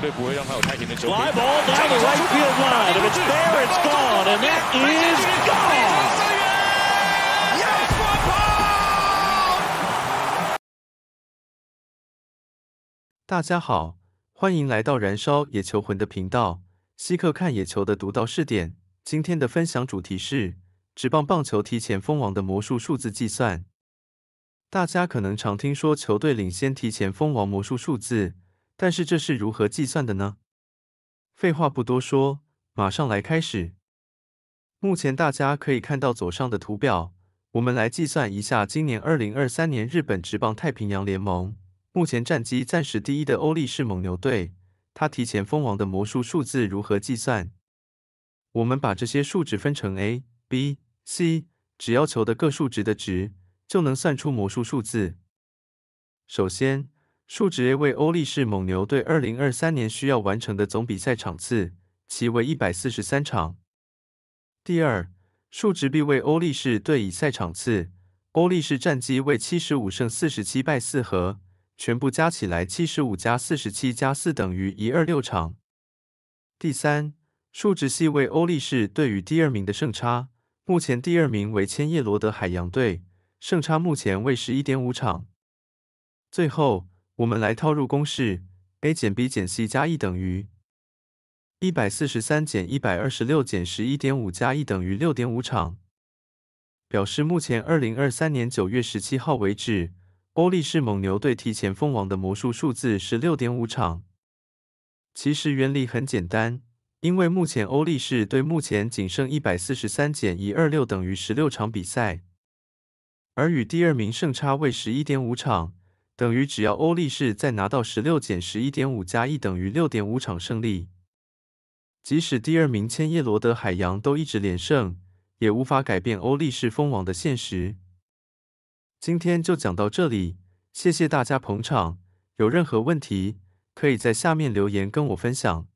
绝对不会让他有太的大家好，欢迎来到燃烧野球魂的频道，稀客看野球的独到视点。今天的分享主题是直棒棒球提前封王的魔术数字计算。大家可能常听说球队领先提前封王魔术数字。但是这是如何计算的呢？废话不多说，马上来开始。目前大家可以看到左上的图表，我们来计算一下今年二零二三年日本职棒太平洋联盟目前战绩暂时第一的欧力士蒙牛队，它提前封王的魔术数字如何计算？我们把这些数值分成 a、b、c，只要求的各数值的值，就能算出魔术数字。首先。数值 a 为欧力士蒙牛队二零二三年需要完成的总比赛场次，其为一百四十三场。第二，数值 b 为欧力士队以赛场次，欧力士战绩为七十五胜四十七败四和，全部加起来七十五加四十七加四等于一二六场。第三，数值 c 为欧力士队与第二名的胜差，目前第二名为千叶罗德海洋队，胜差目前为十一点五场。最后。我们来套入公式：a 减 b 减 c 加 e 等于一百四十三减一百二十六减十一点五加一等于六点五场，表示目前二零二三年九月十七号为止，欧力士蒙牛队提前封王的魔术数字是六点五场。其实原理很简单，因为目前欧力士队目前仅剩一百四十三减一二六等于十六场比赛，而与第二名胜差为十一点五场。等于只要欧力士再拿到十六减十一点五加一等于六点五场胜利，即使第二名千叶罗德海洋都一直连胜，也无法改变欧力士蜂王的现实。今天就讲到这里，谢谢大家捧场。有任何问题，可以在下面留言跟我分享。